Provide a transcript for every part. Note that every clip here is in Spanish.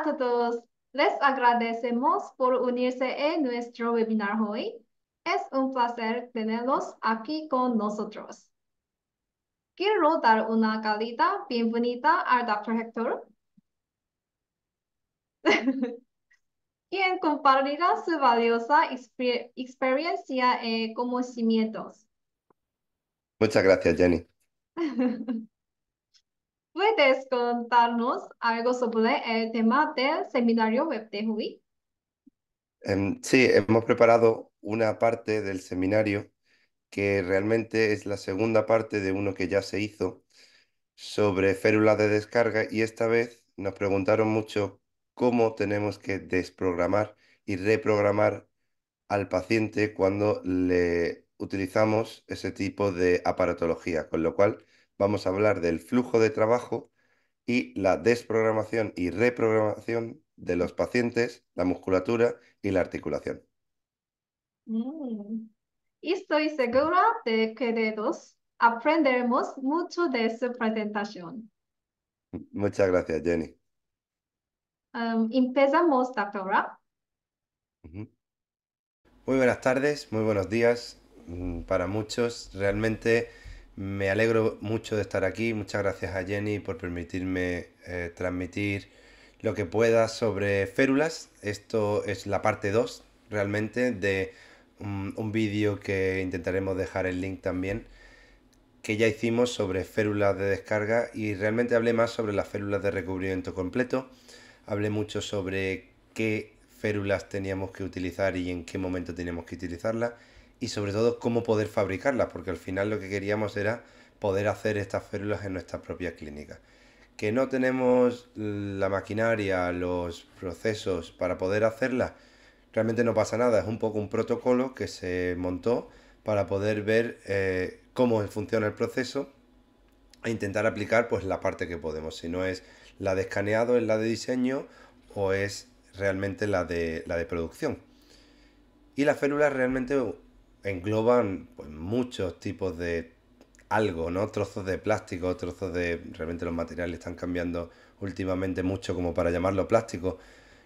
Hola a todos. Les agradecemos por unirse en nuestro webinar hoy. Es un placer tenerlos aquí con nosotros. Quiero dar una calida bienvenida al Dr. Hector quien compartirá su valiosa experiencia y conocimientos. Muchas gracias, Jenny. ¿Puedes contarnos algo sobre el tema del seminario web de hoy? Em, sí, hemos preparado una parte del seminario que realmente es la segunda parte de uno que ya se hizo sobre férulas de descarga y esta vez nos preguntaron mucho cómo tenemos que desprogramar y reprogramar al paciente cuando le utilizamos ese tipo de aparatología, con lo cual vamos a hablar del flujo de trabajo y la desprogramación y reprogramación de los pacientes, la musculatura y la articulación. Mm. estoy segura de que de dos aprenderemos mucho de su presentación. Muchas gracias, Jenny. Um, empezamos, doctora. Muy buenas tardes, muy buenos días mm, para muchos. Realmente me alegro mucho de estar aquí. Muchas gracias a Jenny por permitirme eh, transmitir lo que pueda sobre férulas. Esto es la parte 2 realmente de un, un vídeo que intentaremos dejar el link también que ya hicimos sobre férulas de descarga y realmente hablé más sobre las férulas de recubrimiento completo. Hablé mucho sobre qué férulas teníamos que utilizar y en qué momento teníamos que utilizarlas y sobre todo cómo poder fabricarlas, porque al final lo que queríamos era poder hacer estas férulas en nuestra propia clínica Que no tenemos la maquinaria, los procesos para poder hacerlas, realmente no pasa nada, es un poco un protocolo que se montó para poder ver eh, cómo funciona el proceso e intentar aplicar pues la parte que podemos, si no es la de escaneado, es la de diseño o es realmente la de, la de producción. Y las férulas realmente engloban pues, muchos tipos de algo, ¿no? Trozos de plástico, trozos de... Realmente los materiales están cambiando últimamente mucho como para llamarlo plástico,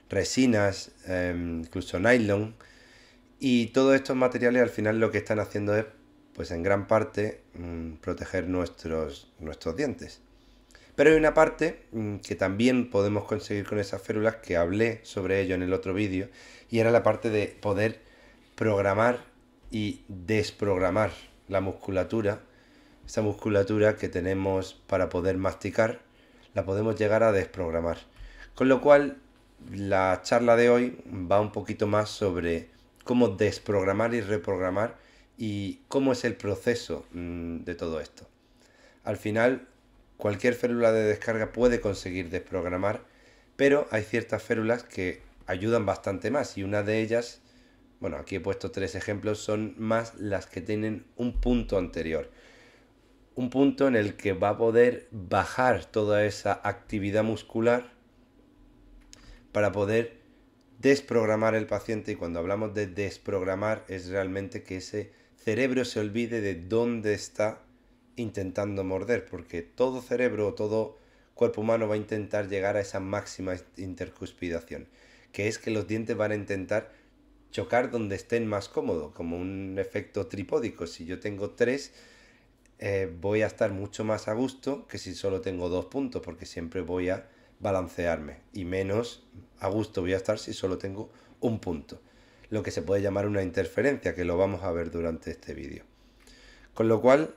resinas, em, incluso nylon. Y todos estos materiales al final lo que están haciendo es, pues en gran parte, mm, proteger nuestros, nuestros dientes. Pero hay una parte mm, que también podemos conseguir con esas férulas, que hablé sobre ello en el otro vídeo, y era la parte de poder programar y desprogramar la musculatura, esa musculatura que tenemos para poder masticar, la podemos llegar a desprogramar. Con lo cual, la charla de hoy va un poquito más sobre cómo desprogramar y reprogramar y cómo es el proceso mm, de todo esto. Al final, cualquier férula de descarga puede conseguir desprogramar, pero hay ciertas férulas que ayudan bastante más y una de ellas bueno, aquí he puesto tres ejemplos, son más las que tienen un punto anterior. Un punto en el que va a poder bajar toda esa actividad muscular para poder desprogramar el paciente. Y cuando hablamos de desprogramar es realmente que ese cerebro se olvide de dónde está intentando morder, porque todo cerebro o todo cuerpo humano va a intentar llegar a esa máxima intercuspidación, que es que los dientes van a intentar chocar donde estén más cómodos, como un efecto tripódico. Si yo tengo tres, eh, voy a estar mucho más a gusto que si solo tengo dos puntos, porque siempre voy a balancearme. Y menos a gusto voy a estar si solo tengo un punto. Lo que se puede llamar una interferencia, que lo vamos a ver durante este vídeo. Con lo cual,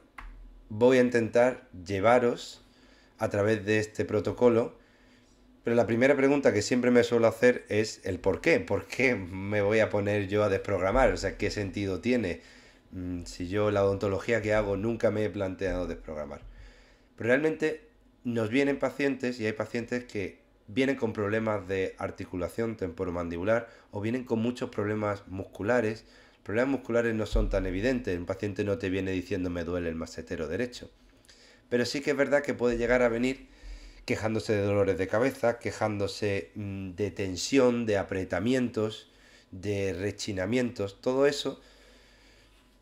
voy a intentar llevaros a través de este protocolo pero la primera pregunta que siempre me suelo hacer es el por qué. ¿Por qué me voy a poner yo a desprogramar? O sea, ¿qué sentido tiene? Mm, si yo la odontología que hago nunca me he planteado desprogramar. Pero realmente nos vienen pacientes y hay pacientes que vienen con problemas de articulación temporomandibular o vienen con muchos problemas musculares. Problemas musculares no son tan evidentes. Un paciente no te viene diciendo me duele el masetero derecho. Pero sí que es verdad que puede llegar a venir quejándose de dolores de cabeza, quejándose mm, de tensión, de apretamientos, de rechinamientos, todo eso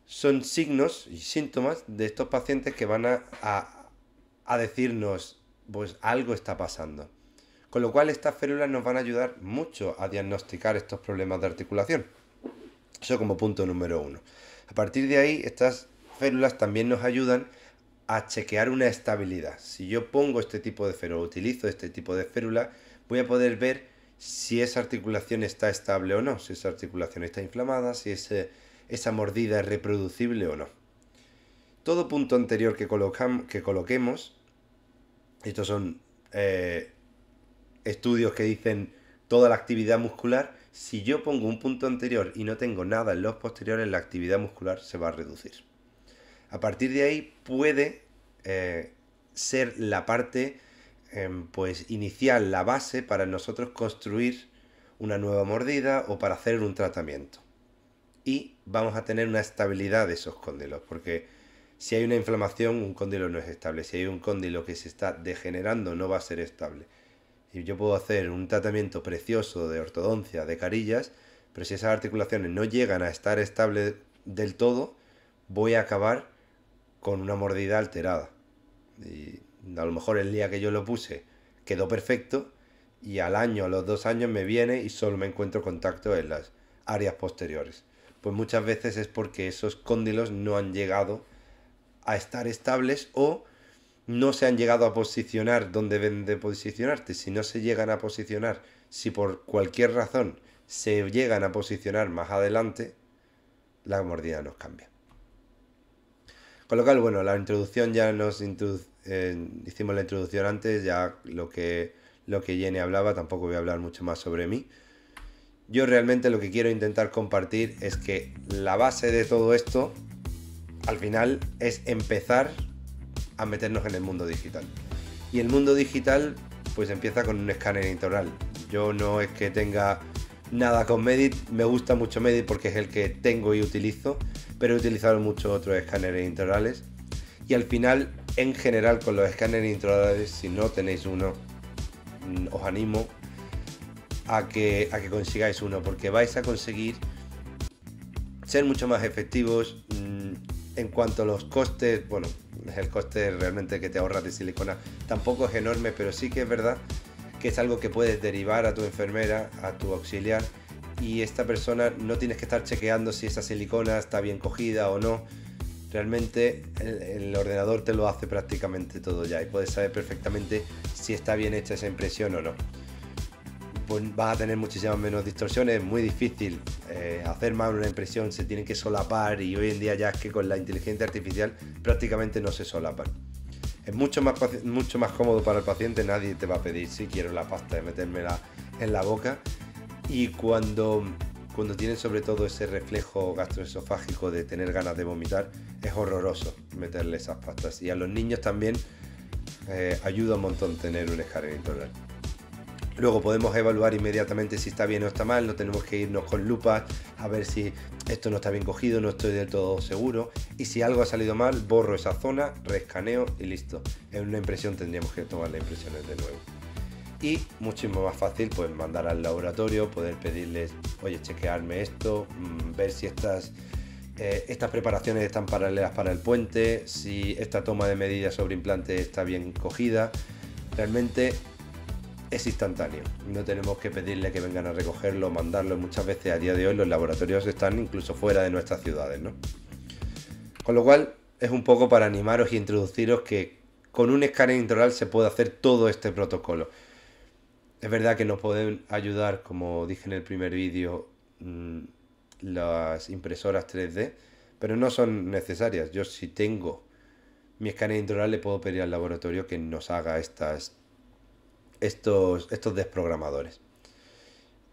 son signos y síntomas de estos pacientes que van a, decirnos, pues algo está pasando. Con lo cual estas férulas nos van a ayudar mucho a diagnosticar estos problemas de articulación. Eso como punto número uno. A partir de ahí, estas férulas también nos ayudan a chequear una estabilidad. Si yo pongo este tipo de férula, utilizo este tipo de férula, voy a poder ver si esa articulación está estable o no, si esa articulación está inflamada, si esa mordida es reproducible o no. Todo punto anterior que, coloquemos, estos son eh, estudios que dicen toda la actividad muscular, si yo pongo un punto anterior y no tengo nada en los posteriores, la actividad muscular se va a reducir. A partir de ahí puede eh, ser la parte em, pues inicial, la base para nosotros construir una nueva mordida o para hacer un tratamiento. Y vamos a tener una estabilidad de esos cóndilos, porque si hay una inflamación, un cóndilo no es estable. Si hay un cóndilo que se está degenerando, no va a ser estable. Y yo puedo hacer un tratamiento precioso de ortodoncia, de carillas, pero si esas articulaciones no llegan a estar estables del todo, voy a acabar con una mordida alterada. Y a lo mejor el día que yo lo puse quedó perfecto y al año, a los dos años me viene y solo me encuentro contacto en las áreas posteriores. Pues muchas veces es porque esos cóndilos no han llegado a estar estables o no se han llegado a posicionar donde deben de posicionarte. Si no se llegan a posicionar, si por cualquier razón se llegan a posicionar más adelante, la mordida nos cambia. Con lo cual, bueno, la introducción ya nos eh, hicimos la introducción antes, ya lo que, lo que Jenny hablaba, tampoco voy a hablar mucho más sobre mí. Yo realmente lo que quiero intentar compartir es que la base de todo esto, al final, es empezar a meternos en el mundo digital. Y el mundo digital, pues empieza con un escáner integral. Yo no es que tenga nada con Medit, me gusta mucho Medit porque es el que tengo y utilizo, pero he utilizado muchos otros escáneres intraorales. Y al final, en general, con los escáneres intraorales, si no tenéis uno, mm, os animo a que, a que consigáis uno, porque vais a conseguir ser mucho más efectivos mm, en cuanto a los costes. Bueno, el coste realmente que te ahorras de silicona tampoco es enorme, pero sí que es verdad que es algo que puedes derivar a tu enfermera, a tu auxiliar y esta persona no tienes que estar chequeando si esa silicona está bien cogida o no. Realmente el, ordenador te lo hace prácticamente todo ya y puedes saber perfectamente si está bien hecha esa impresión o no. Pues vas a tener muchísimas menos distorsiones, es muy difícil eh, hacer mal una impresión, se tiene que solapar y hoy en día ya es que con la inteligencia artificial prácticamente no se solapan. Es mucho más, mucho más cómodo para el paciente, nadie te va a pedir si quiero la pasta de metérmela en la boca y cuando, cuando tienen sobre todo ese reflejo gastroesofágico de tener ganas de vomitar, es horroroso meterle esas pastas. Y a los niños también eh, ayuda un montón tener un escáner Luego podemos evaluar inmediatamente si está bien o está mal, no tenemos que irnos con lupas a ver si esto no está bien cogido, no estoy del todo seguro. Y si algo ha salido mal, borro esa zona, rescaneo y listo. En una impresión tendríamos que tomar las impresiones de nuevo y muchísimo más fácil pues mandar al laboratorio, poder pedirles, oye, chequearme esto, mm, ver si estas, eh, estas preparaciones están paralelas para el puente, si esta toma de medidas sobre implante está bien cogida. Realmente es instantáneo, no tenemos que pedirle que vengan a recogerlo, mandarlo. Muchas veces a día de hoy los laboratorios están incluso fuera de nuestras ciudades, ¿no? Con lo cual es un poco para animaros y e introduciros que con un escáner integral se puede hacer todo este protocolo es verdad que nos pueden ayudar, como dije en el primer vídeo, mm, las impresoras 3D, pero no son necesarias. Yo si tengo mi escáner intraoral le puedo pedir al laboratorio que nos haga estas, estos, estos desprogramadores.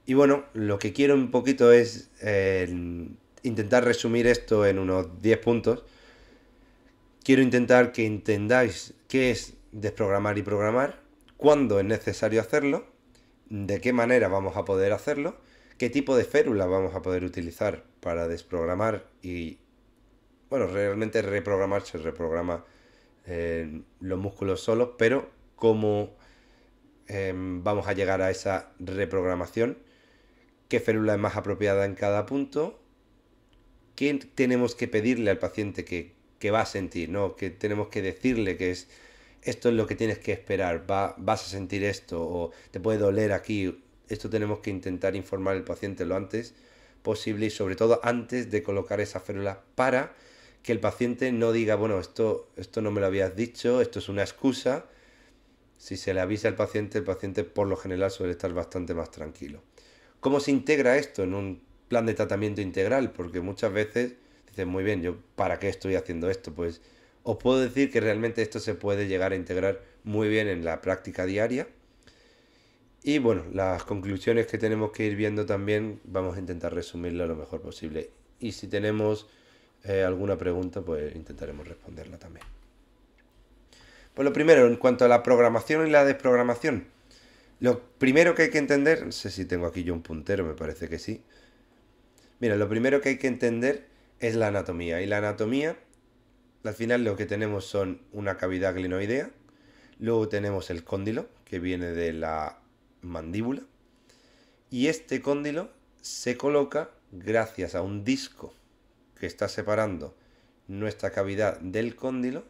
Y bueno, lo que quiero un poquito es eh, intentar resumir esto en unos 10 puntos. Quiero intentar que entendáis qué es desprogramar y programar, cuándo es necesario hacerlo, de qué manera vamos a poder hacerlo, qué tipo de férula vamos a poder utilizar para desprogramar y, bueno, realmente reprogramar se reprograma eh, los músculos solos, pero cómo em, vamos a llegar a esa reprogramación, qué férula es más apropiada en cada punto, qué tenemos que pedirle al paciente que, que va a sentir, ¿no? qué tenemos que decirle que es esto es lo que tienes que esperar, vas a sentir esto o te puede doler aquí. Esto tenemos que intentar informar al paciente lo antes posible y sobre todo antes de colocar esa férula para que el paciente no diga, bueno, esto, esto no me lo habías dicho, esto es una excusa. Si se le avisa al paciente, el paciente por lo general suele estar bastante más tranquilo. ¿Cómo se integra esto en un plan de tratamiento integral? Porque muchas veces dicen, muy bien, yo ¿para qué estoy haciendo esto? Pues os puedo decir que realmente esto se puede llegar a integrar muy bien en la práctica diaria. Y bueno, las conclusiones que tenemos que ir viendo también vamos a intentar resumirlo lo mejor posible. Y si tenemos eh, alguna pregunta, pues intentaremos responderla también. Pues lo primero, en cuanto a la programación y la desprogramación, lo primero que hay que entender, no sé si tengo aquí yo un puntero, me parece que sí. Mira, lo primero que hay que entender es la anatomía. Y la anatomía al final lo que tenemos son una cavidad glenoidea, luego tenemos el cóndilo, que viene de la mandíbula, y este cóndilo se coloca gracias a un disco que está separando nuestra cavidad del cóndilo,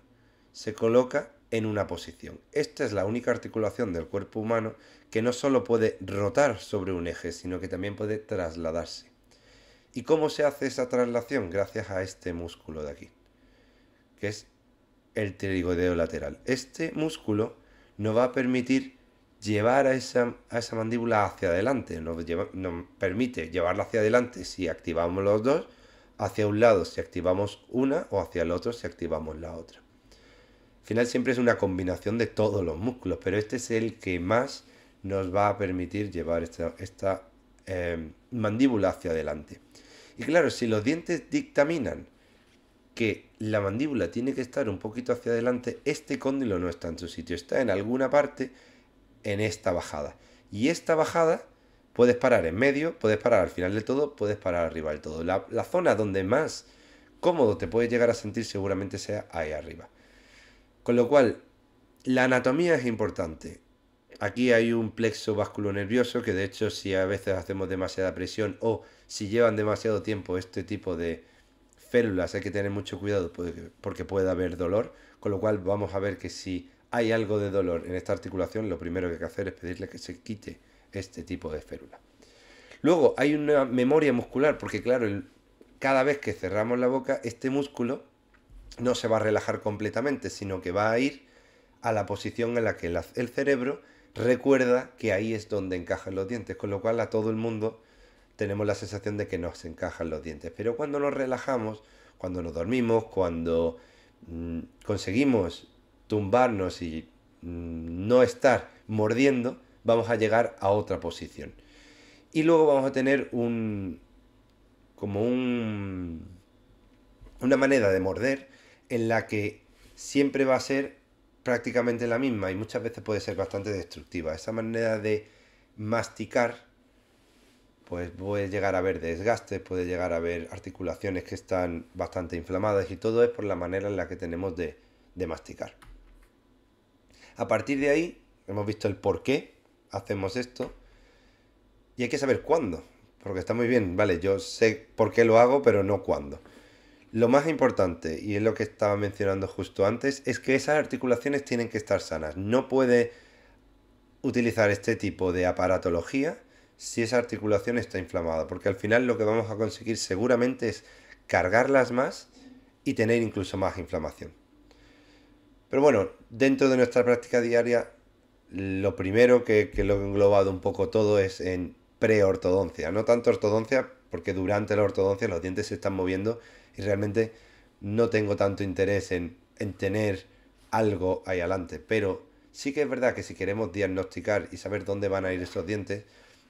se coloca en una posición. Esta es la única articulación del cuerpo humano que no solo puede rotar sobre un eje, sino que también puede trasladarse. ¿Y cómo se hace esa traslación? Gracias a este músculo de aquí que es el trigoideo lateral. Este músculo nos va a permitir llevar a esa, a esa mandíbula hacia adelante, nos, permite llevarla hacia adelante si activamos los dos, hacia un lado si activamos una o hacia el otro si activamos la otra. Al final siempre es una combinación de todos los músculos, pero este es el que más nos va a permitir llevar esta, eh, mandíbula hacia adelante. Y claro, si los dientes dictaminan que la mandíbula tiene que estar un poquito hacia adelante, este cóndilo no está en su sitio, está en alguna parte en esta bajada. Y esta bajada puedes parar en medio, puedes parar al final del todo, puedes parar arriba del todo. La, zona donde más cómodo te puedes llegar a sentir seguramente sea ahí arriba. Con lo cual, la anatomía es importante. Aquí hay un plexo vasculonervioso nervioso que de hecho si a veces hacemos demasiada presión o si llevan demasiado tiempo este tipo de férulas hay que tener mucho cuidado porque puede haber dolor, con lo cual vamos a ver que si hay algo de dolor en esta articulación, lo primero que hay que hacer es pedirle que se quite este tipo de férula. Luego hay una memoria muscular, porque claro, cada vez que cerramos la boca, este músculo no se va a relajar completamente, sino que va a ir a la posición en la que el cerebro recuerda que ahí es donde encajan los dientes, con lo cual a todo el mundo tenemos la sensación de que nos encajan los dientes. Pero cuando nos relajamos, cuando nos dormimos, cuando mm, conseguimos tumbarnos y mm, no estar mordiendo, vamos a llegar a otra posición. Y luego vamos a tener un. como un. una manera de morder en la que siempre va a ser prácticamente la misma y muchas veces puede ser bastante destructiva. Esa manera de masticar pues puede llegar a haber desgastes, puede llegar a haber articulaciones que están bastante inflamadas y todo es por la manera en la que tenemos de, de masticar. A partir de ahí hemos visto el por qué hacemos esto y hay que saber cuándo, porque está muy bien, vale, yo sé por qué lo hago, pero no cuándo. Lo más importante, y es lo que estaba mencionando justo antes, es que esas articulaciones tienen que estar sanas. No puede utilizar este tipo de aparatología si esa articulación está inflamada, porque al final lo que vamos a conseguir seguramente es cargarlas más y tener incluso más inflamación. Pero bueno, dentro de nuestra práctica diaria, lo primero que, que lo he englobado un poco todo es en preortodoncia, no tanto ortodoncia, porque durante la ortodoncia los dientes se están moviendo y realmente no tengo tanto interés en, en tener algo ahí adelante, pero sí que es verdad que si queremos diagnosticar y saber dónde van a ir esos dientes,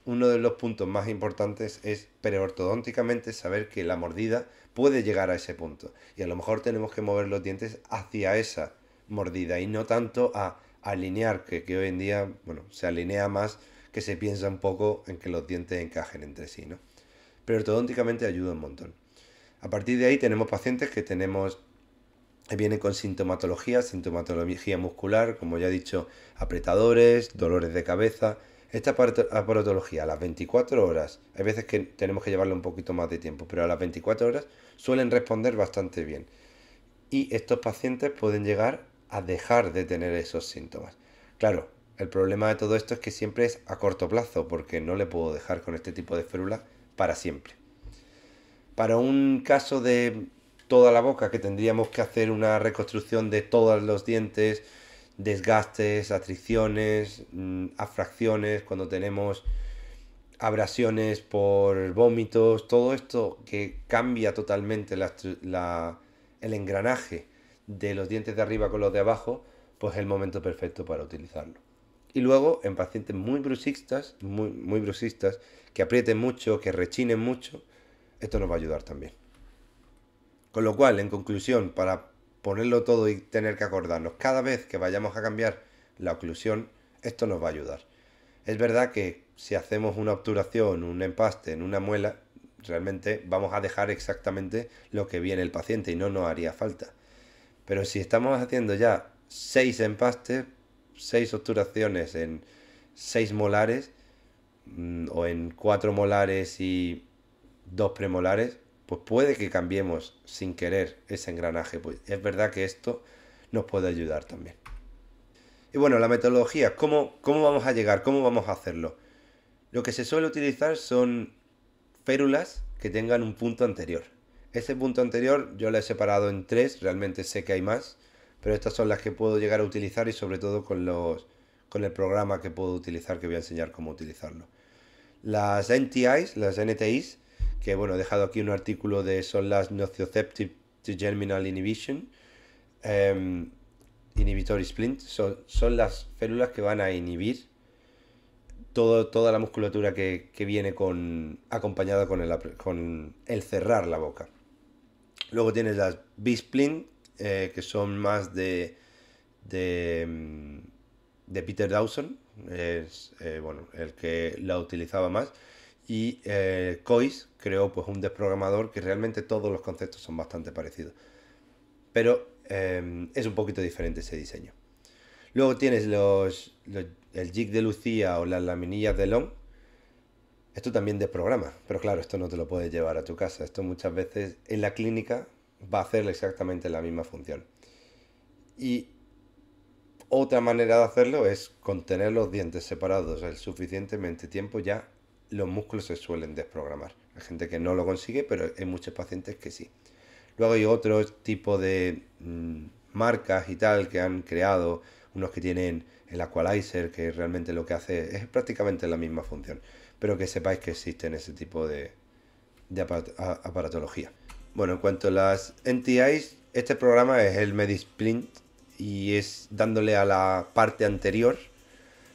uno de los puntos más importantes es preortodónticamente saber que la mordida puede llegar a ese punto. Y a lo mejor tenemos que mover los dientes hacia esa mordida y no tanto a alinear, que, hoy en día, bueno, se alinea más que se piensa un poco en que los dientes encajen entre sí, ¿no? Pero ortodónticamente ayuda un montón. A partir de ahí tenemos pacientes que tenemos vienen con sintomatología, sintomatología muscular, como ya he dicho, apretadores, dolores de cabeza, esta aparatología a las 24 horas, hay veces que tenemos que llevarle un poquito más de tiempo, pero a las 24 horas suelen responder bastante bien. Y estos pacientes pueden llegar a dejar de tener esos síntomas. Claro, el problema de todo esto es que siempre es a corto plazo, porque no le puedo dejar con este tipo de férula para siempre. Para un caso de toda la boca, que tendríamos que hacer una reconstrucción de todos los dientes, desgastes, atricciones, mm, afracciones, cuando tenemos abrasiones por vómitos, todo esto que cambia totalmente el engranaje de los dientes de arriba con los de abajo, pues es el momento perfecto para utilizarlo. Y luego en pacientes muy bruxistas, muy, muy bruxistas, que aprieten mucho, que rechinen mucho, esto nos va a ayudar también. Con lo cual, en conclusión, para ponerlo todo y tener que acordarnos. Cada vez que vayamos a cambiar la oclusión, esto nos va a ayudar. Es verdad que si hacemos una obturación, un empaste en una muela, realmente vamos a dejar exactamente lo que viene el paciente y no nos haría falta. Pero si estamos haciendo ya seis empastes, seis obturaciones en seis molares mm, o en cuatro molares y dos premolares, pues puede que cambiemos sin querer ese engranaje. Pues es verdad que esto nos puede ayudar también. Y bueno, la metodología, ¿cómo, cómo vamos a llegar? ¿Cómo vamos a hacerlo? Lo que se suele utilizar son férulas que tengan un punto anterior. Ese punto anterior yo lo he separado en tres, realmente sé que hay más, pero estas son las que puedo llegar a utilizar y sobre todo con, los, con el programa que puedo utilizar, que voy a enseñar cómo utilizarlo. Las NTIs, las NTIs, que bueno, he dejado aquí un artículo de son las nociceptive germinal inhibition, em, inhibitory splint, son, las células que van a inhibir toda la musculatura que, viene acompañada con el, cerrar la boca. Luego tienes las B-splint, eh, que son más de, de, em, Peter Dawson, es eh, bueno, el que la utilizaba más y eh, COIS creó pues un desprogramador que realmente todos los conceptos son bastante parecidos. Pero em, es un poquito diferente ese diseño. Luego tienes el jig de Lucía o las laminillas de Long. Esto también desprograma, pero claro, esto no te lo puedes llevar a tu casa. Esto muchas veces en la clínica va a hacer exactamente la misma función. Y otra manera de hacerlo es con tener los dientes separados el suficientemente tiempo ya los músculos se suelen desprogramar. Hay gente que no lo consigue, pero hay muchos pacientes que sí. Luego hay otro tipo de mm, marcas y tal que han creado, unos que tienen el Aqualizer, que realmente lo que hace es prácticamente la misma función, pero que sepáis que existen ese tipo de, aparatología. Bueno, en cuanto a las NTIs, este programa es el Medisplint y es dándole a la parte anterior,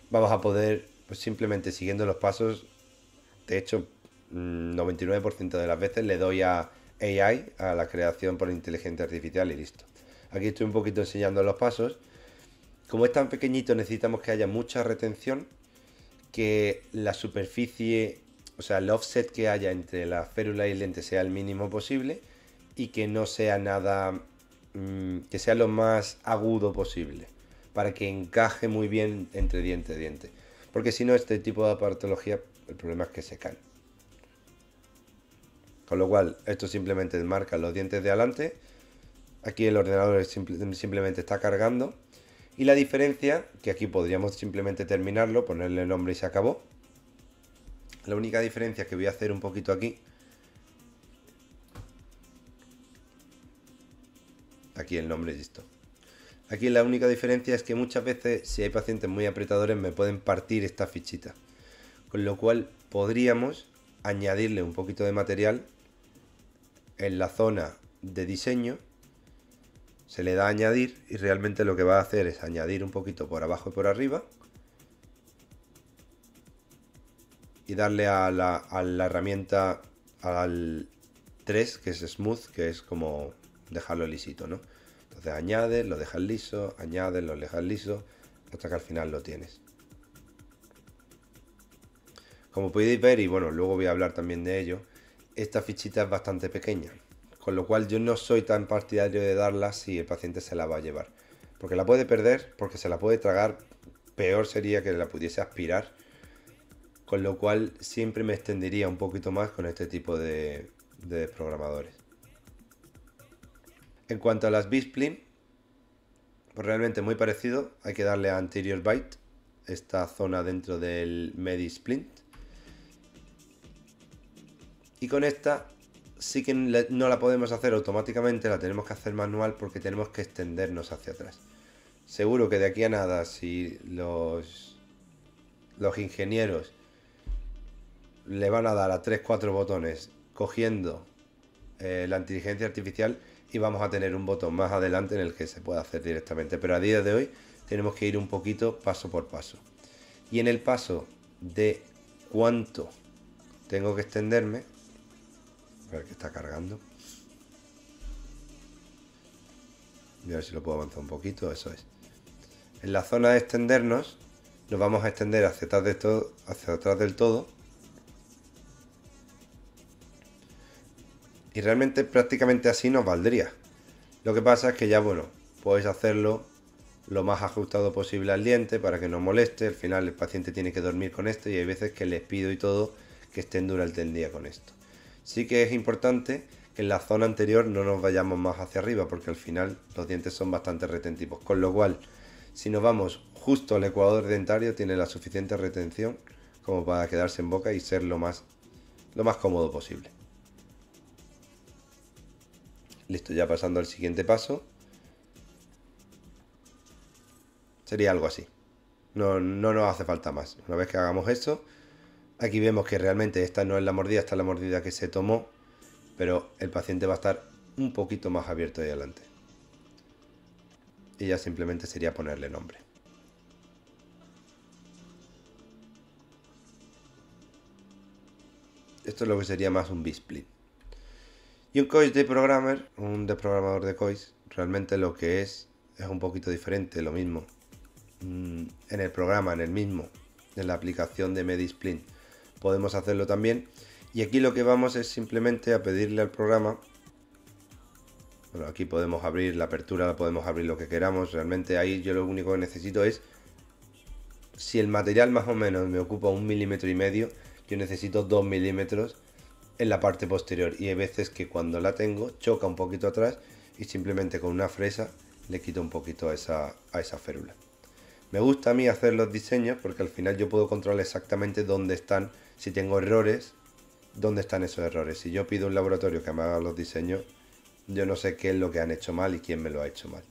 vamos a poder pues, simplemente siguiendo los pasos de hecho, 99% mm, de las veces le doy a AI, a la creación por inteligencia artificial y listo. Aquí estoy un poquito enseñando los pasos. Como es tan pequeñito, necesitamos que haya mucha retención, que la superficie, o sea, el offset que haya entre la férula y el lente sea el mínimo posible y que no sea nada, mm, que sea lo más agudo posible, para que encaje muy bien entre diente y diente. Porque si no, este tipo de aparatología el problema es que se caen. Con lo cual, esto simplemente marca los dientes de adelante. Aquí el ordenador simplemente está cargando. Y la diferencia, que aquí podríamos simplemente terminarlo, ponerle el nombre y se acabó. La única diferencia que voy a hacer un poquito aquí. Aquí el nombre y listo. Aquí la única diferencia es que muchas veces, si hay pacientes muy apretadores, me pueden partir esta fichita con lo cual podríamos añadirle un poquito de material en la zona de diseño se le da a añadir y realmente lo que va a hacer es añadir un poquito por abajo y por arriba y darle a la, herramienta al 3 que es smooth que es como dejarlo lisito no entonces añades lo dejas liso añades lo dejas liso hasta que al final lo tienes como podéis ver, y bueno, luego voy a hablar también de ello, esta fichita es bastante pequeña, con lo cual yo no soy tan partidario de darla si el paciente se la va a llevar, porque la puede perder, porque se la puede tragar, peor sería que la pudiese aspirar, con lo cual siempre me extendería un poquito más con este tipo de, programadores. En cuanto a las Bisplin, pues realmente muy parecido, hay que darle a anterior byte, esta zona dentro del MediSplint. Y con esta sí que no la podemos hacer automáticamente, la tenemos que hacer manual porque tenemos que extendernos hacia atrás. Seguro que de aquí a nada, si los, los ingenieros le van a dar a 3-4 botones cogiendo eh, la inteligencia artificial y vamos a tener un botón más adelante en el que se pueda hacer directamente. Pero a día de hoy tenemos que ir un poquito paso por paso. Y en el paso de cuánto tengo que extenderme, ver que está cargando. a ver si lo puedo avanzar un poquito, eso es. En la zona de extendernos, nos vamos a extender hacia atrás, de todo, hacia atrás del todo. Y realmente prácticamente así nos valdría. Lo que pasa es que ya, bueno, podéis hacerlo lo más ajustado posible al diente para que no moleste. Al final el paciente tiene que dormir con esto y hay veces que les pido y todo que estén durante el día con esto. Sí que es importante que en la zona anterior no nos vayamos más hacia arriba porque al final los dientes son bastante retentivos. Con lo cual, si nos vamos justo al ecuador dentario, tiene la suficiente retención como para quedarse en boca y ser lo más, cómodo posible. Listo, ya pasando al siguiente paso. Sería algo así. No, no nos hace falta más. Una vez que hagamos eso... Aquí vemos que realmente esta no es la mordida, esta es la mordida que se tomó, pero el paciente va a estar un poquito más abierto de adelante. Y ya simplemente sería ponerle nombre. Esto es lo que sería más un bisplit. Y un COIS de programmer, un desprogramador de COIS, realmente lo que es es un poquito diferente, lo mismo. Mm, en el programa, en el mismo, en la aplicación de Medisplint podemos hacerlo también. Y aquí lo que vamos es simplemente a pedirle al programa. Bueno, aquí podemos abrir la apertura, podemos abrir lo que queramos. Realmente ahí yo lo único que necesito es, si el material más o menos me ocupa un milímetro y medio, yo necesito dos milímetros en la parte posterior. Y hay veces que cuando la tengo choca un poquito atrás y simplemente con una fresa le quito un poquito a esa, a esa férula. Me gusta a mí hacer los diseños porque al final yo puedo controlar exactamente dónde están, si tengo errores, dónde están esos errores. Si yo pido un laboratorio que me haga los diseños, yo no sé qué es lo que han hecho mal y quién me lo ha hecho mal.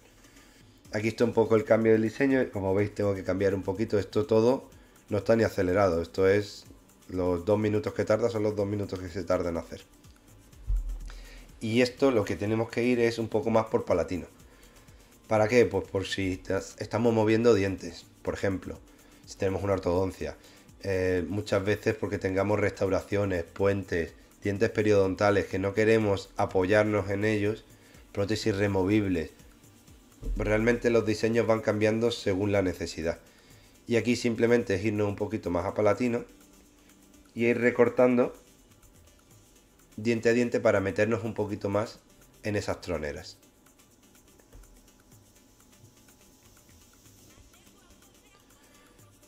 Aquí está un poco el cambio del diseño, como veis tengo que cambiar un poquito, esto todo no está ni acelerado, esto es los dos minutos que tarda son los dos minutos que se tarda en hacer. Y esto lo que tenemos que ir es un poco más por palatino. ¿Para qué? Pues por si estamos moviendo dientes, por ejemplo, si tenemos una ortodoncia. Eh, muchas veces porque tengamos restauraciones, puentes, dientes periodontales que no queremos apoyarnos en ellos, prótesis removibles. Realmente los diseños van cambiando según la necesidad. Y aquí simplemente es irnos un poquito más a palatino y ir recortando diente a diente para meternos un poquito más en esas troneras.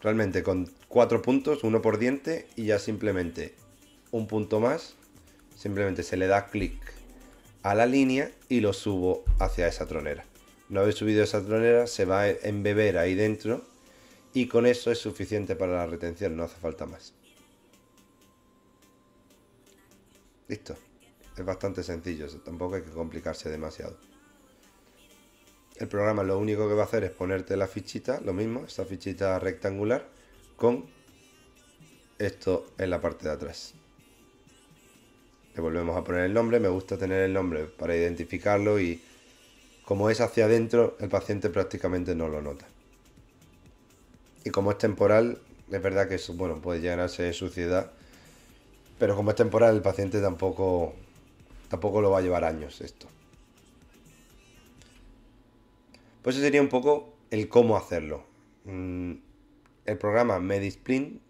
Realmente con cuatro puntos, uno por diente y ya simplemente un punto más, simplemente se le da clic a la línea y lo subo hacia esa tronera. No vez subido esa tronera se va a embeber ahí dentro y con eso es suficiente para la retención, no hace falta más. Listo. Es bastante sencillo, tampoco hay que complicarse demasiado el programa lo único que va a hacer es ponerte la fichita, lo mismo, esta fichita rectangular, con esto en la parte de atrás. Le volvemos a poner el nombre, me gusta tener el nombre para identificarlo y como es hacia adentro, el paciente prácticamente no lo nota. Y como es temporal, es verdad que bueno, puede llenarse de suciedad, pero como es temporal, el paciente tampoco, tampoco lo va a llevar años esto. Pues ese sería un poco el cómo hacerlo. Mm, el programa Medisprint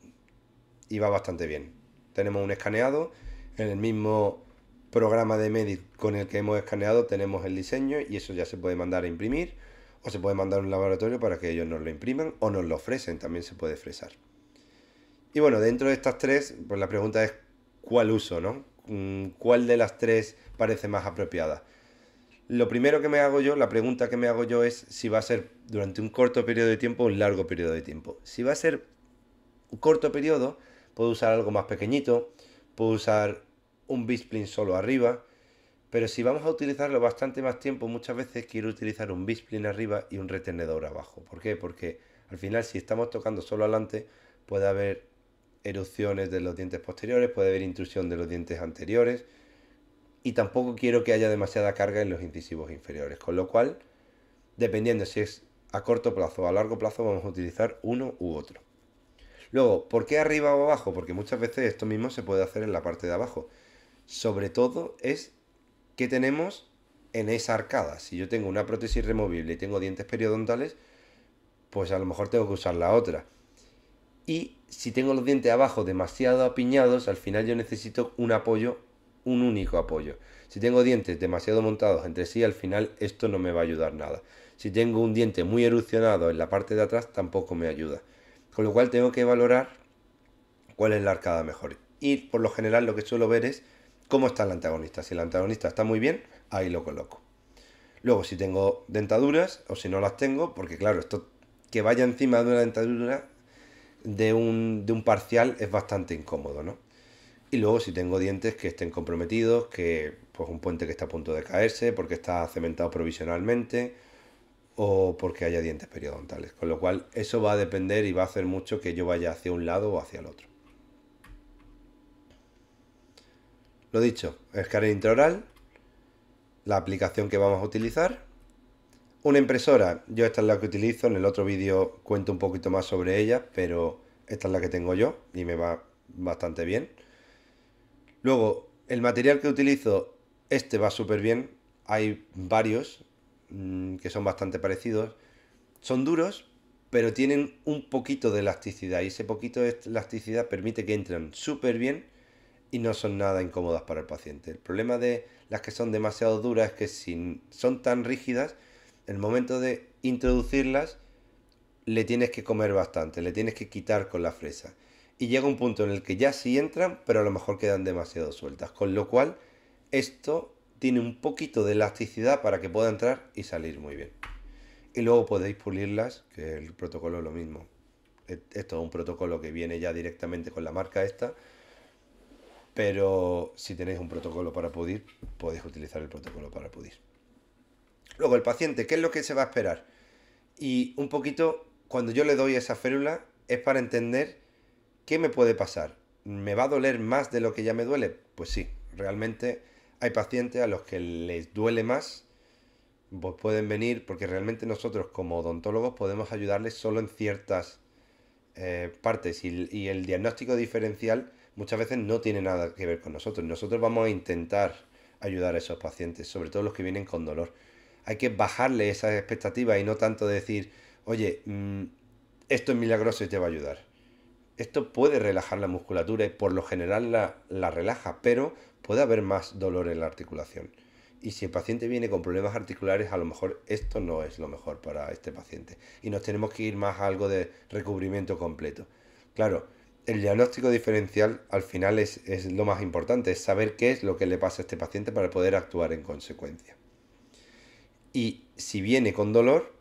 iba bastante bien. Tenemos un escaneado en el mismo programa de Medis con el que hemos escaneado tenemos el diseño y eso ya se puede mandar a imprimir o se puede mandar a un laboratorio para que ellos nos lo impriman o nos lo ofrecen, también se puede fresar. Y bueno, dentro de estas tres, pues la pregunta es ¿cuál uso, no? Mm, ¿Cuál de las tres parece más apropiada? Lo primero que me hago yo, la pregunta que me hago yo es si va a ser durante un corto periodo de tiempo o un largo periodo de tiempo. Si va a ser un corto periodo, puedo usar algo más pequeñito, puedo usar un bisplín solo arriba, pero si vamos a utilizarlo bastante más tiempo, muchas veces quiero utilizar un bisplín arriba y un retenedor abajo. ¿Por qué? Porque al final si estamos tocando solo adelante, puede haber erupciones de los dientes posteriores, puede haber intrusión de los dientes anteriores, y tampoco quiero que haya demasiada carga en los incisivos inferiores, con lo cual, dependiendo si es a corto plazo o a largo plazo, vamos a utilizar uno u otro. Luego, ¿por qué arriba o abajo? Porque muchas veces esto mismo se puede hacer en la parte de abajo. Sobre todo es que tenemos en esa arcada. Si yo tengo una prótesis removible y tengo dientes periodontales, pues a lo mejor tengo que usar la otra. Y si tengo los dientes abajo demasiado apiñados, al final yo necesito un apoyo un único apoyo. Si tengo dientes demasiado montados entre sí, al final esto no me va a ayudar nada. Si tengo un diente muy erupcionado en la parte de atrás, tampoco me ayuda. Con lo cual tengo que valorar cuál es la arcada mejor. Y por lo general lo que suelo ver es cómo está el antagonista. Si el antagonista está muy bien, ahí lo coloco. Luego, si tengo dentaduras o si no las tengo, porque claro, esto que vaya encima de una dentadura de un, de un parcial es bastante incómodo, ¿no? Y luego si tengo dientes que estén comprometidos, que pues un puente que está a punto de caerse, porque está cementado provisionalmente o porque haya dientes periodontales. Con lo cual eso va a depender y va a hacer mucho que yo vaya hacia un lado o hacia el otro. Lo dicho, escáner intraoral, la aplicación que vamos a utilizar, una impresora, yo esta es la que utilizo, en el otro vídeo cuento un poquito más sobre ella, pero esta es la que tengo yo y me va bastante bien. Luego, el material que utilizo, este va súper bien. Hay varios mm, que son bastante parecidos. Son duros, pero tienen un poquito de elasticidad. Y ese poquito de elasticidad permite que entren súper bien y no son nada incómodas para el paciente. El problema de las que son demasiado duras es que si son tan rígidas, el momento de introducirlas le tienes que comer bastante, le tienes que quitar con la fresa y llega un punto en el que ya sí entran, pero a lo mejor quedan demasiado sueltas. Con lo cual, esto tiene un poquito de elasticidad para que pueda entrar y salir muy bien. Y luego podéis pulirlas, que el protocolo es lo mismo. E, esto es un protocolo que viene ya directamente con la marca esta. Pero si tenéis un protocolo para pudir, podéis utilizar el protocolo para pudir. Luego el paciente, ¿qué es lo que se va a esperar? Y un poquito, cuando yo le doy esa férula, es para entender ¿Qué me puede pasar? ¿Me va a doler más de lo que ya me duele? Pues sí, realmente hay pacientes a los que les duele más, pues pueden venir porque realmente nosotros como odontólogos podemos ayudarles solo en ciertas eh, partes y, y el diagnóstico diferencial muchas veces no tiene nada que ver con nosotros. Nosotros vamos a intentar ayudar a esos pacientes, sobre todo los que vienen con dolor. Hay que bajarle esas expectativas y no tanto decir, oye, mm, esto es milagroso y te va a ayudar. Esto puede relajar la musculatura y por lo general la, relaja, pero puede haber más dolor en la articulación. Y si el paciente viene con problemas articulares, a lo mejor esto no es lo mejor para este paciente. Y nos tenemos que ir más a algo de recubrimiento completo. Claro, el diagnóstico diferencial al final es, es, lo más importante, es saber qué es lo que le pasa a este paciente para poder actuar en consecuencia. Y si viene con dolor,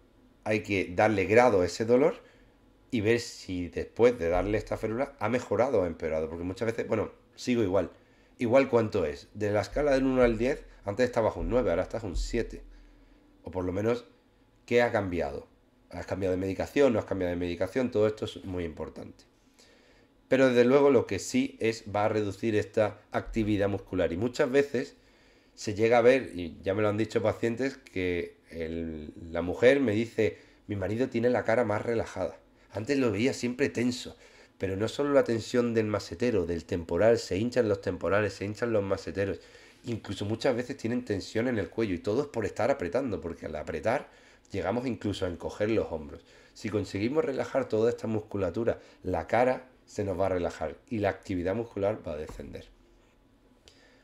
hay que darle grado a ese dolor y ver si después de darle esta férula ha mejorado o empeorado. Porque muchas veces, bueno, sigo igual. Igual cuánto es. De la escala del 1 al 10, antes estaba un 9, ahora estás un 7. O por lo menos, ¿qué ha cambiado? ¿Has cambiado de medicación? ¿No has cambiado de medicación? Todo esto es muy importante. Pero desde luego lo que sí es va a reducir esta actividad muscular. Y muchas veces se llega a ver, y ya me lo han dicho pacientes, que la mujer me dice, mi marido tiene la cara más relajada. Antes lo veía siempre tenso, pero no solo la tensión del macetero, del temporal, se hinchan los temporales, se hinchan los maceteros. Incluso muchas veces tienen tensión en el cuello y todo es por estar apretando, porque al apretar llegamos incluso a encoger los hombros. Si conseguimos relajar toda esta musculatura, la cara se nos va a relajar y la actividad muscular va a descender.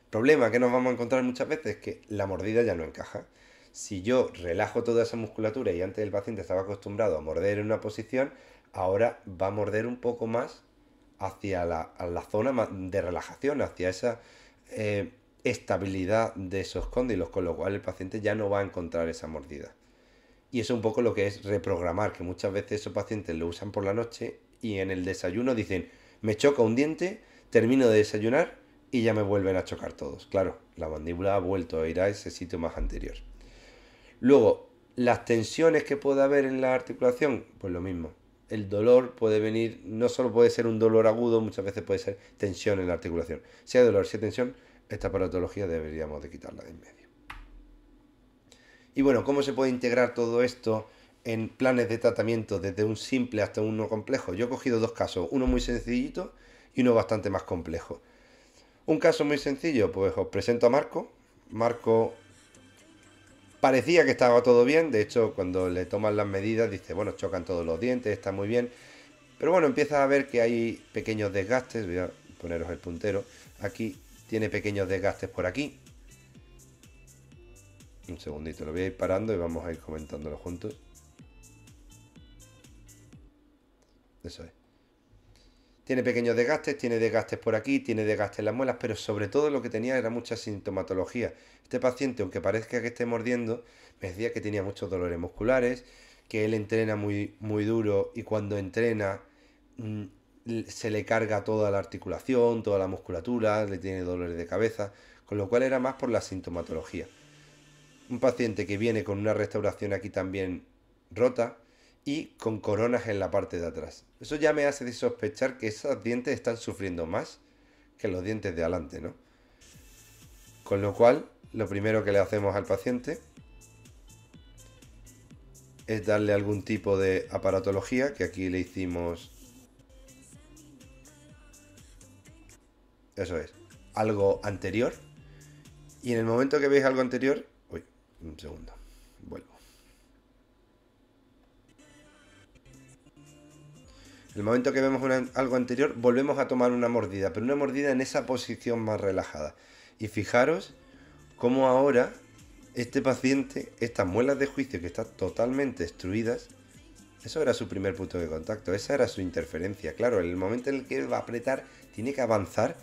Problema que nos vamos a encontrar muchas veces es que la mordida ya no encaja. Si yo relajo toda esa musculatura y antes el paciente estaba acostumbrado a morder en una posición, ahora va a morder un poco más hacia la, zona de relajación, hacia esa eh, estabilidad de esos cóndilos, con lo cual el paciente ya no va a encontrar esa mordida. Y eso es un poco lo que es reprogramar, que muchas veces esos pacientes lo usan por la noche y en el desayuno dicen, me choca un diente, termino de desayunar y ya me vuelven a chocar todos. Claro, la mandíbula ha vuelto a ir a ese sitio más anterior. Luego, las tensiones que puede haber en la articulación, pues lo mismo el dolor puede venir, no solo puede ser un dolor agudo, muchas veces puede ser tensión en la articulación. Si hay dolor, si hay tensión, esta paratología deberíamos de quitarla de en medio. Y bueno, ¿cómo se puede integrar todo esto en planes de tratamiento desde un simple hasta uno complejo? Yo he cogido dos casos, uno muy sencillito y uno bastante más complejo. Un caso muy sencillo, pues os presento a Marco. Marco Parecía que estaba todo bien, de hecho cuando le toman las medidas dice, bueno, chocan todos los dientes, está muy bien. Pero bueno, empieza a ver que hay pequeños desgastes, voy a poneros el puntero, aquí tiene pequeños desgastes por aquí. Un segundito, lo voy a ir parando y vamos a ir comentándolo juntos. Eso es. Tiene pequeños desgastes, tiene desgastes por aquí, tiene desgastes en las muelas, pero sobre todo lo que tenía era mucha sintomatología. Este paciente, aunque parezca que esté mordiendo, me decía que tenía muchos dolores musculares, que él entrena muy, muy duro y cuando entrena mm, se le carga toda la articulación, toda la musculatura, le tiene dolores de cabeza, con lo cual era más por la sintomatología. Un paciente que viene con una restauración aquí también rota, y con coronas en la parte de atrás. Eso ya me hace sospechar que esos dientes están sufriendo más que los dientes de adelante, ¿no? Con lo cual, lo primero que le hacemos al paciente es darle algún tipo de aparatología, que aquí le hicimos... Eso es, algo anterior. Y en el momento que veis algo anterior... Uy, un segundo, vuelvo. el momento que vemos algo anterior, volvemos a tomar una mordida, pero una mordida en esa posición más relajada. Y fijaros cómo ahora este paciente, estas muelas de juicio que están totalmente destruidas, eso era su primer punto de contacto, esa era su interferencia. Claro, en el momento en el que va a apretar, tiene que avanzar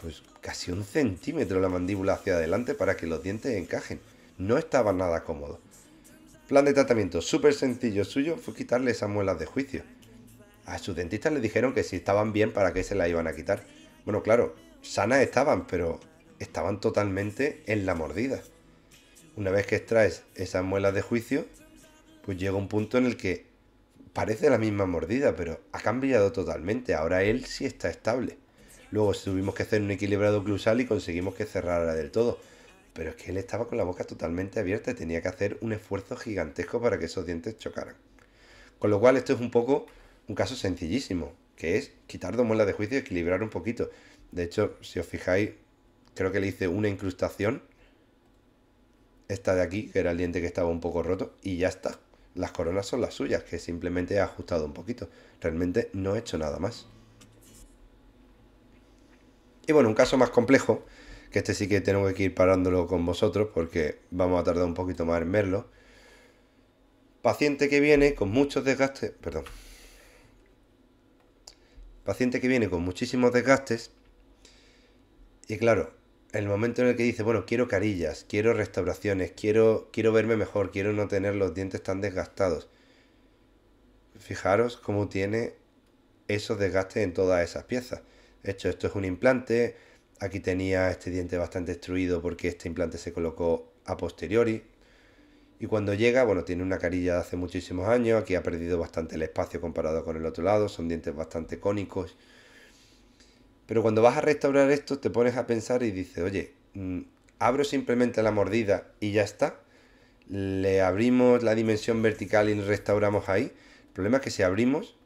pues casi un centímetro la mandíbula hacia adelante para que los dientes encajen. No estaba nada cómodo. Plan de tratamiento súper sencillo suyo fue quitarle esas muelas de juicio. A sus dentistas le dijeron que si estaban bien, ¿para qué se la iban a quitar? Bueno, claro, sanas estaban, pero estaban totalmente en la mordida. Una vez que extraes esas muelas de juicio, pues llega un punto en el que parece la misma mordida, pero ha cambiado totalmente. Ahora él sí está estable. Luego tuvimos que hacer un equilibrado clusal y conseguimos que cerrara del todo. Pero es que él estaba con la boca totalmente abierta y tenía que hacer un esfuerzo gigantesco para que esos dientes chocaran. Con lo cual esto es un poco un caso sencillísimo, que es quitar dos muelas de juicio y equilibrar un poquito. De hecho, si os fijáis, creo que le hice una incrustación. Esta de aquí, que era el diente que estaba un poco roto, y ya está. Las coronas son las suyas, que simplemente he ajustado un poquito. Realmente no he hecho nada más. Y bueno, un caso más complejo, que este sí que tengo que ir parándolo con vosotros porque vamos a tardar un poquito más en verlo. Paciente que viene con muchos desgastes, perdón, paciente que viene con muchísimos desgastes y claro, el momento en el que dice, bueno, quiero carillas, quiero restauraciones, quiero, quiero verme mejor, quiero no tener los dientes tan desgastados. Fijaros cómo tiene esos desgastes en todas esas piezas. De hecho, esto es un implante, aquí tenía este diente bastante destruido porque este implante se colocó a posteriori, y cuando llega, bueno, tiene una carilla de hace muchísimos años, aquí ha perdido bastante el espacio comparado con el otro lado, son dientes bastante cónicos. Pero cuando vas a restaurar esto, te pones a pensar y dices, oye, mm, abro simplemente la mordida y ya está. Le abrimos la dimensión vertical y restauramos ahí. El problema es que si abrimos,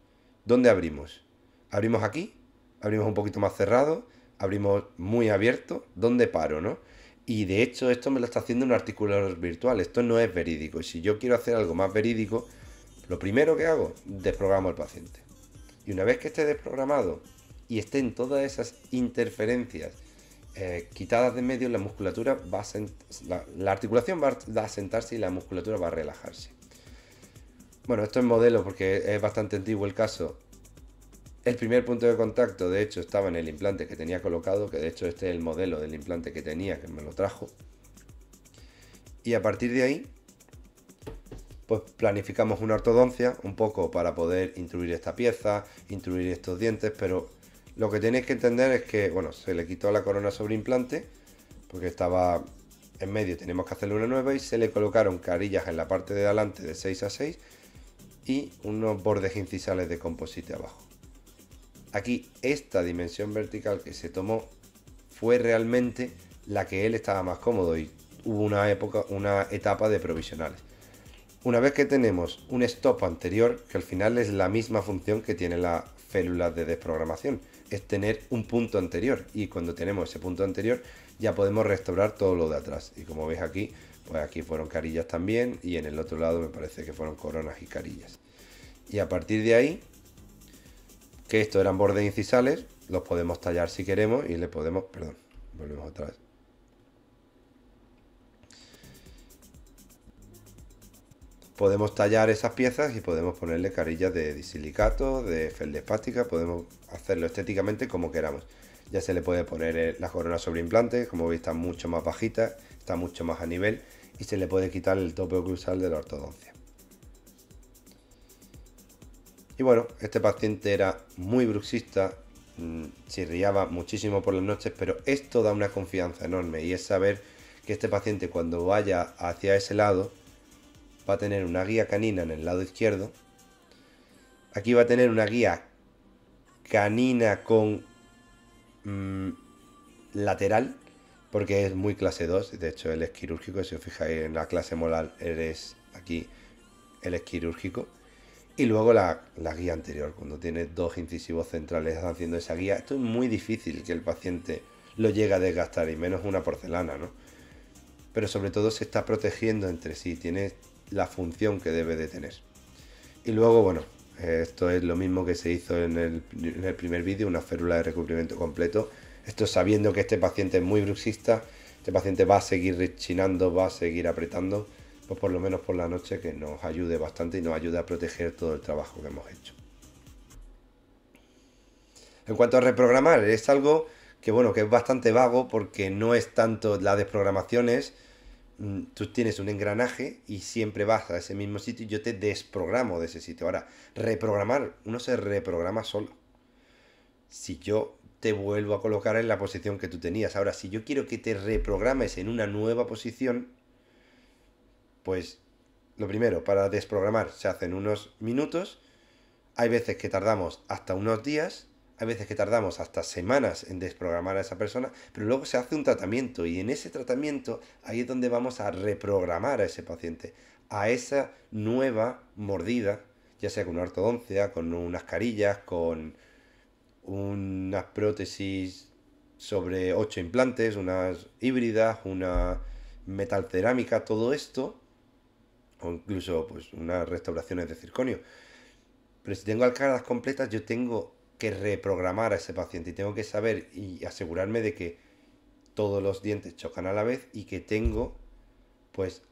¿dónde abrimos? ¿Abrimos aquí? ¿Abrimos un poquito más cerrado? ¿Abrimos muy abierto? ¿Dónde paro, no? Y de hecho esto me lo está haciendo un articulador virtual, esto no es verídico. Y si yo quiero hacer algo más verídico, lo primero que hago, desprogramo al paciente. Y una vez que esté desprogramado y estén todas esas interferencias eh, quitadas de medio, la musculatura va a la, la, articulación va a sentarse y la musculatura va a relajarse. Bueno, esto es modelo porque es bastante antiguo el caso el primer punto de contacto, de hecho, estaba en el implante que tenía colocado, que de hecho este es el modelo del implante que tenía, que me lo trajo. Y a partir de ahí, pues planificamos una ortodoncia un poco para poder intruir esta pieza, intruir estos dientes, pero lo que tenéis que entender es que, bueno, se le quitó la corona sobre implante, porque estaba en medio, tenemos que hacerle una nueva y se le colocaron carillas en la parte de adelante de 6 a 6 y unos bordes incisales de composite abajo aquí esta dimensión vertical que se tomó fue realmente la que él estaba más cómodo y hubo una época, una etapa de provisionales. Una vez que tenemos un stop anterior, que al final es la misma función que tiene la célula de desprogramación, es tener un punto anterior y cuando tenemos ese punto anterior ya podemos restaurar todo lo de atrás. Y como veis aquí, pues aquí fueron carillas también y en el otro lado me parece que fueron coronas y carillas. Y a partir de ahí que estos eran bordes incisales, los podemos tallar si queremos y le podemos, perdón, volvemos atrás Podemos tallar esas piezas y podemos ponerle carillas de disilicato, de feldespática, podemos hacerlo estéticamente como queramos. Ya se le puede poner eh, la corona sobre implante, como veis está mucho más bajita, está mucho más a nivel y se le puede quitar el tope oclusal de la ortodoncia. Y bueno, este paciente era muy bruxista, chirriaba mm, muchísimo por las noches, pero esto da una confianza enorme y es saber que este paciente cuando vaya hacia ese lado va a tener una guía canina en el lado izquierdo. Aquí va a tener una guía canina con mm, lateral, porque es muy clase 2, de hecho él es quirúrgico, si os fijáis en la clase molar, eres aquí, él es quirúrgico. Y luego la, guía anterior, cuando tiene dos incisivos centrales haciendo esa guía, esto es muy difícil que el paciente lo llegue a desgastar, y menos una porcelana, ¿no? Pero sobre todo se está protegiendo entre sí, tiene la función que debe de tener. Y luego, bueno, esto es lo mismo que se hizo en el, en el primer vídeo, una férula de recubrimiento completo. Esto sabiendo que este paciente es muy bruxista, este paciente va a seguir rechinando, va a seguir apretando pues por lo menos por la noche que nos ayude bastante y nos ayude a proteger todo el trabajo que hemos hecho. En cuanto a reprogramar, es algo que bueno, que es bastante vago porque no es tanto la desprogramación es, mm, tú tienes un engranaje y siempre vas a ese mismo sitio y yo te desprogramo de ese sitio. Ahora, reprogramar, uno se reprograma solo. Si yo te vuelvo a colocar en la posición que tú tenías, ahora si yo quiero que te reprogrames en una nueva posición, pues lo primero, para desprogramar se hacen unos minutos, hay veces que tardamos hasta unos días, hay veces que tardamos hasta semanas en desprogramar a esa persona, pero luego se hace un tratamiento y en ese tratamiento ahí es donde vamos a reprogramar a ese paciente, a esa nueva mordida, ya sea con una ortodoncia, con unas carillas, con unas prótesis sobre ocho implantes, unas híbridas, una metalcerámica, todo esto o incluso pues unas restauraciones de circonio. Pero si tengo alcaldas completas, yo tengo que reprogramar a ese paciente y tengo que saber y asegurarme de que todos los dientes chocan a la vez y que tengo pues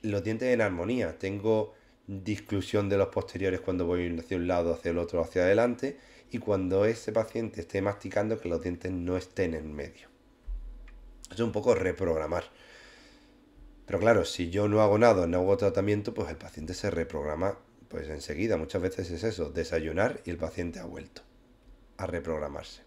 los dientes en armonía, tengo disclusión de los posteriores cuando voy hacia un lado, hacia el otro, hacia adelante y cuando ese paciente esté masticando que los dientes no estén en medio. Es un poco reprogramar. Pero claro, si yo no hago nada, no hago tratamiento, pues el paciente se reprograma pues enseguida. Muchas veces es eso, desayunar y el paciente ha vuelto a reprogramarse.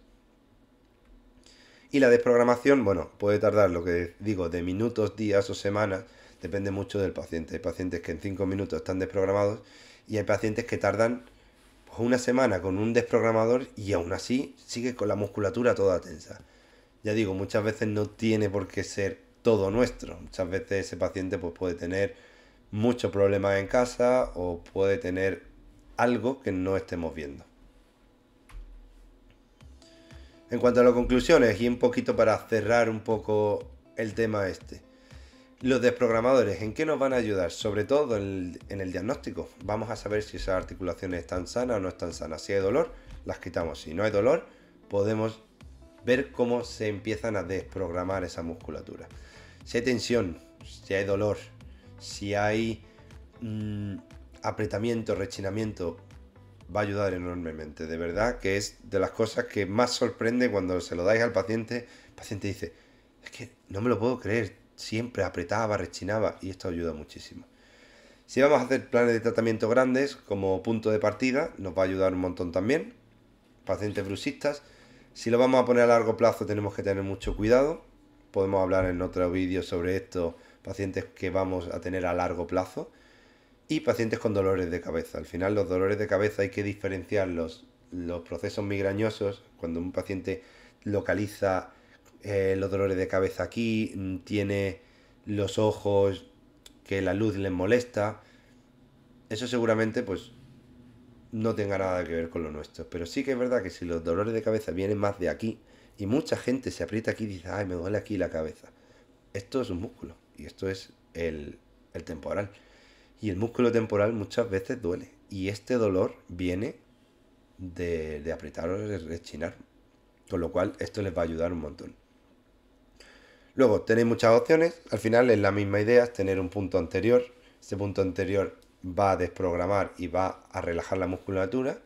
Y la desprogramación, bueno, puede tardar, lo que digo, de minutos, días o semanas, depende mucho del paciente. Hay pacientes que en cinco minutos están desprogramados y hay pacientes que tardan pues, una semana con un desprogramador y aún así sigue con la musculatura toda tensa. Ya digo, muchas veces no tiene por qué ser todo nuestro. Muchas veces ese paciente pues, puede tener muchos problemas en casa o puede tener algo que no estemos viendo. En cuanto a las conclusiones, y un poquito para cerrar un poco el tema este. Los desprogramadores, ¿en qué nos van a ayudar? Sobre todo en el, en el, diagnóstico. Vamos a saber si esas articulaciones están sanas o no están sanas. Si hay dolor, las quitamos. Si no hay dolor, podemos ver cómo se empiezan a desprogramar esa musculatura si hay tensión, si hay dolor, si hay mm, apretamiento, rechinamiento, va a ayudar enormemente. De verdad que es de las cosas que más sorprende cuando se lo dais al paciente. El paciente dice, es que no me lo puedo creer, siempre apretaba, rechinaba y esto ayuda muchísimo. Si vamos a hacer planes de tratamiento grandes como punto de partida, nos va a ayudar un montón también. Pacientes brusistas. Si lo vamos a poner a largo plazo tenemos que tener mucho cuidado podemos hablar en otro vídeo sobre esto, pacientes que vamos a tener a largo plazo y pacientes con dolores de cabeza. Al final los dolores de cabeza hay que diferenciarlos. Los procesos migrañosos, cuando un paciente localiza eh, los dolores de cabeza aquí, mm, tiene los ojos que la luz les molesta, eso seguramente pues no tenga nada que ver con lo nuestro. Pero sí que es verdad que si los dolores de cabeza vienen más de aquí, y mucha gente se aprieta aquí y dice, ay, me duele aquí la cabeza. Esto es un músculo y esto es el, temporal. Y el músculo temporal muchas veces duele. Y este dolor viene de, de apretar o de rechinar. Con lo cual, esto les va a ayudar un montón. Luego, tenéis muchas opciones. Al final es la misma idea, es tener un punto anterior. Este punto anterior va a desprogramar y va a relajar la musculatura.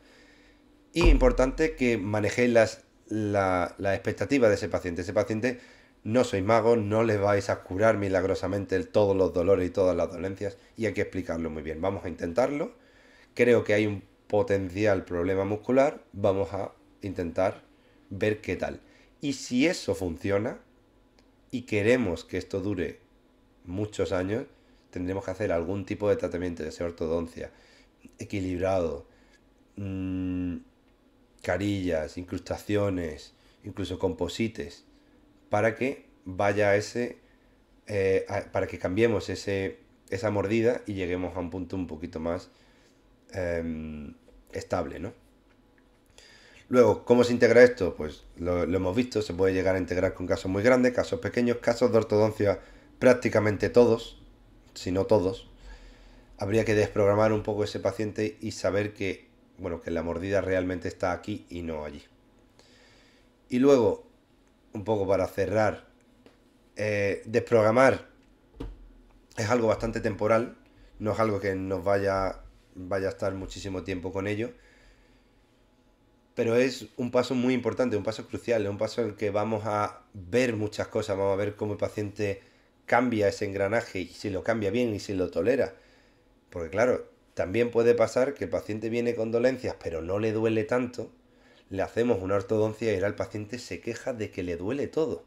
Y importante que manejéis las la, expectativa de ese paciente. Ese paciente no sois magos, no le vais a curar milagrosamente todos los dolores y todas las dolencias y hay que explicarlo muy bien. Vamos a intentarlo. Creo que hay un potencial problema muscular. Vamos a intentar ver qué tal. Y si eso funciona y queremos que esto dure muchos años, tendremos que hacer algún tipo de tratamiento, de ortodoncia, equilibrado, mm, carillas, incrustaciones, incluso composites, para que vaya ese, eh, para que cambiemos ese, esa mordida y lleguemos a un punto un poquito más em, estable, ¿no? Luego, ¿cómo se integra esto? Pues lo, lo, hemos visto, se puede llegar a integrar con casos muy grandes, casos pequeños, casos de ortodoncia prácticamente todos, si no todos. Habría que desprogramar un poco ese paciente y saber que bueno, que la mordida realmente está aquí y no allí. Y luego, un poco para cerrar, eh, desprogramar es algo bastante temporal, no es algo que nos vaya, vaya a estar muchísimo tiempo con ello, pero es un paso muy importante, un paso crucial, es un paso en el que vamos a ver muchas cosas, vamos a ver cómo el paciente cambia ese engranaje y si lo cambia bien y si lo tolera. Porque claro, también puede pasar que el paciente viene con dolencias pero no le duele tanto, le hacemos una ortodoncia y ahora el paciente se queja de que le duele todo.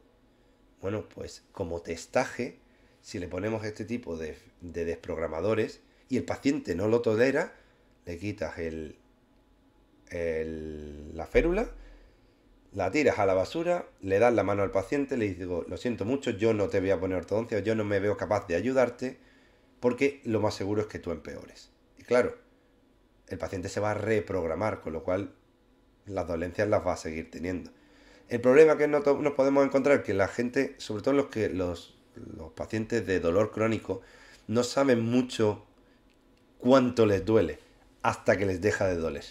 Bueno, pues como testaje, si le ponemos este tipo de, desprogramadores y el paciente no lo tolera, le quitas el, la férula, la tiras a la basura, le das la mano al paciente, le digo, lo siento mucho, yo no te voy a poner ortodoncia, yo no me veo capaz de ayudarte, porque lo más seguro es que tú empeores claro, el paciente se va a reprogramar, con lo cual las dolencias las va a seguir teniendo. El problema que nos podemos encontrar es que la gente, sobre todo los que los, pacientes de dolor crónico, no saben mucho cuánto les duele hasta que les deja de doler.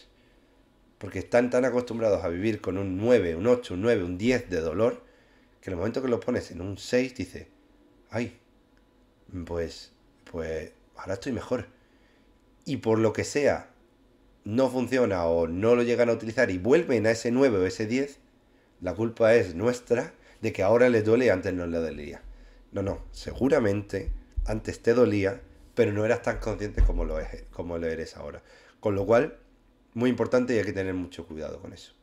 Porque están tan acostumbrados a vivir con un 9, un 8, un 9, un 10 de dolor, que en el momento que lo pones en un 6, dice, ay, pues, pues ahora estoy mejor y por lo que sea no funciona o no lo llegan a utilizar y vuelven a ese 9 o ese 10, la culpa es nuestra de que ahora les duele y antes no le dolía. No, no, seguramente antes te dolía, pero no eras tan consciente como lo, es, como lo eres ahora. Con lo cual, muy importante y hay que tener mucho cuidado con eso.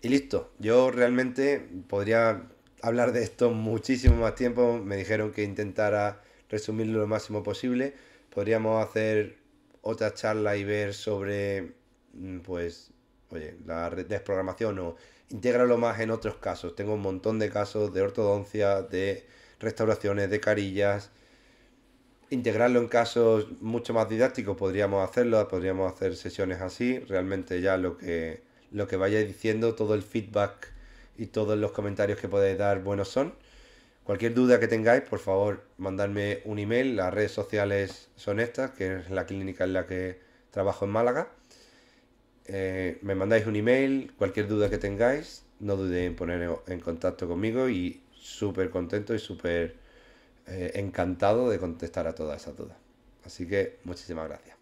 Y listo, yo realmente podría hablar de esto muchísimo más tiempo. Me dijeron que intentara resumirlo lo máximo posible Podríamos hacer otra charla y ver sobre, mm, pues, oye, la desprogramación o integrarlo más en otros casos. Tengo un montón de casos de ortodoncia, de restauraciones, de carillas. Integrarlo en casos mucho más didácticos podríamos hacerlo, podríamos hacer sesiones así. Realmente ya lo que, lo que vayáis diciendo, todo el feedback y todos los comentarios que podáis dar buenos son. Cualquier duda que tengáis, por favor, mandadme un email. Las redes sociales son estas, que es la clínica en la que trabajo en Málaga. Eh, me mandáis un email, cualquier duda que tengáis, no dudéis en poneros en contacto conmigo y súper contento y súper eh, encantado de contestar a todas esas dudas. Así que muchísimas gracias.